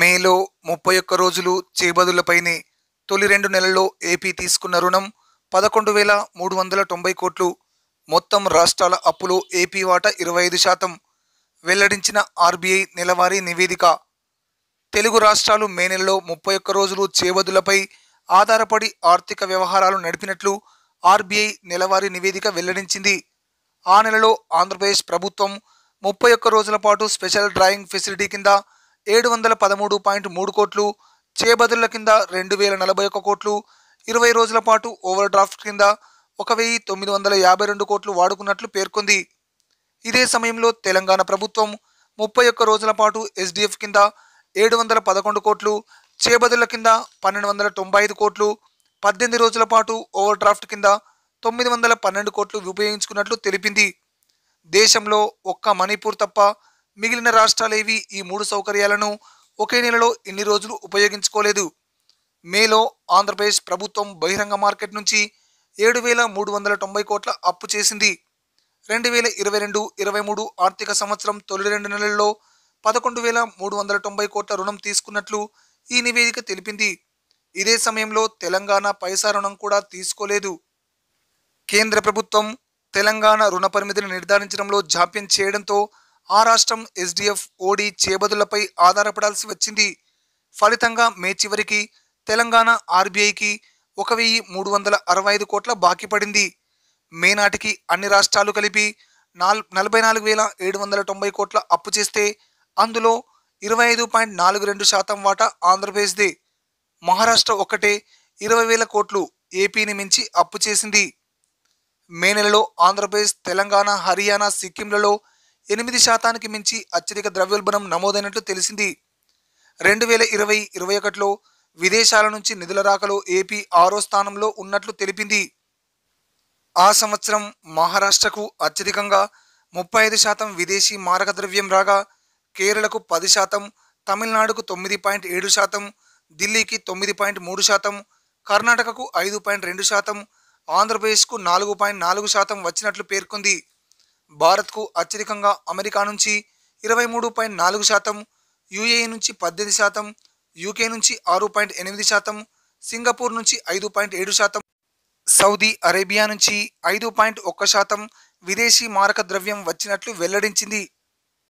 మేలో ముప్పై ఒక్క రోజులు చేబదులపైనే తొలి రెండు నెలల్లో ఏపీ తీసుకున్న రుణం పదకొండు వేల మూడు వందల తొంభై కోట్లు మొత్తం రాష్ట్రాల అప్పులో ఏపీ వాటా ఇరవై ఐదు శాతం వెల్లడించిన ఆర్బీఐ నెలవారీ నివేదిక తెలుగు రాష్ట్రాలు మే నెలలో ముప్పై ఒక్క రోజులు చేబదులపై ఆధారపడి ఆర్థిక వ్యవహారాలు నడిపినట్లు ఆర్బీఐ నెలవారీ నివేదిక వెల్లడించింది ఆ నెలలో ఆంధ్రప్రదేశ్ ప్రభుత్వం ముప్పై ఒక్క రోజుల పాటు స్పెషల్ డ్రాయింగ్ ఫెసిలిటీ కింద ఏడు వందల పదమూడు పాయింట్ మూడు కోట్లు చేబదుల కింద రెండు వేల నలభై ఒక్క కోట్లు ఇరవై రోజుల పాటు ఓవర్ డ్రాఫ్ట్ కింద ఒక వెయ్యి తొమ్మిది వందల యాభై రెండు కోట్లు వాడుకున్నట్లు పేర్కొంది ఇదే సమయంలో తెలంగాణ ప్రభుత్వం ముప్పై ఒక్క రోజుల పాటు ఎస్డిఎఫ్ కింద ఏడు వందల పదకొండు కోట్లు చేబదుల కింద పన్నెండు వందల తొంభై ఐదు కోట్లు పద్దెనిమిది రోజుల పాటు ఓవర్ డ్రాఫ్ట్ కింద తొమ్మిది వందల పన్నెండు కోట్లు ఉపయోగించుకున్నట్లు తెలిపింది దేశంలో ఒక్క మణిపూర్ తప్ప మిగిలిన రాష్ట్రాలేవి ఈ మూడు సౌకర్యాలను ఒకే నెలలో ఎన్ని రోజులు ఉపయోగించుకోలేదు మేలో ఆంధ్రప్రదేశ్ ప్రభుత్వం బహిరంగ మార్కెట్ నుంచి ఏడు వేల మూడు వందల తొంభై కోట్ల అప్పు చేసింది రెండు వేల ఇరవై రెండు ఇరవై మూడు ఆర్థిక సంవత్సరం తొలి రెండు నెలల్లో పదకొండు వేల మూడు వందల తొంభై కోట్ల రుణం తీసుకున్నట్లు ఈ నివేదిక తెలిపింది ఇదే సమయంలో తెలంగాణ పైసా రుణం కూడా తీసుకోలేదు కేంద్ర ప్రభుత్వం తెలంగాణ రుణ పరిమితిని నిర్ధారించడంలో జాప్యం చేయడంతో ఆ రాష్ట్రం ఎస్డిఎఫ్ ఓడి చేబదులపై ఆధారపడాల్సి వచ్చింది ఫలితంగా మే చివరికి తెలంగాణ ఆర్బీఐకి ఒక వెయ్యి మూడు వందల అరవై ఐదు కోట్ల బాకీ పడింది మే నాటికి అన్ని రాష్ట్రాలు కలిపి నాల్ నలభై నాలుగు వేల ఏడు వందల తొంభై కోట్ల అప్పు చేస్తే అందులో ఇరవై ఐదు పాయింట్ నాలుగు రెండు శాతం వాటా ఆంధ్రప్రదేశ్దే మహారాష్ట్ర ఒక్కటే ఇరవై వేల కోట్లు ఏపీని మించి అప్పు చేసింది మే నెలలో ఆంధ్రప్రదేశ్ తెలంగాణ హర్యానా సిక్కింలలో ఎనిమిది శాతానికి మించి అత్యధిక ద్రవ్యోల్బణం నమోదైనట్లు తెలిసింది రెండు వేల ఇరవై ఇరవై ఒకటిలో విదేశాల నుంచి నిధుల రాకలో ఏపీ ఆరో స్థానంలో ఉన్నట్లు తెలిపింది ఆ సంవత్సరం మహారాష్ట్రకు అత్యధికంగా ముప్పై ఐదు శాతం విదేశీ మారక ద్రవ్యం రాగా కేరళకు పది శాతం తమిళనాడుకు తొమ్మిది పాయింట్ ఏడు శాతం ఢిల్లీకి తొమ్మిది పాయింట్ మూడు శాతం కర్ణాటకకు ఐదు పాయింట్ రెండు శాతం ఆంధ్రప్రదేశ్కు నాలుగు పాయింట్ నాలుగు శాతం వచ్చినట్లు పేర్కొంది భారత్కు అత్యధికంగా అమెరికా నుంచి ఇరవై మూడు పాయింట్ నాలుగు శాతం యుఏఈ నుంచి పద్దెనిమిది శాతం యూకే నుంచి ఆరు పాయింట్ ఎనిమిది శాతం సింగపూర్ నుంచి ఐదు పాయింట్ ఏడు శాతం సౌదీ అరేబియా నుంచి ఐదు పాయింట్ ఒక్క శాతం విదేశీ మారక ద్రవ్యం వచ్చినట్లు వెల్లడించింది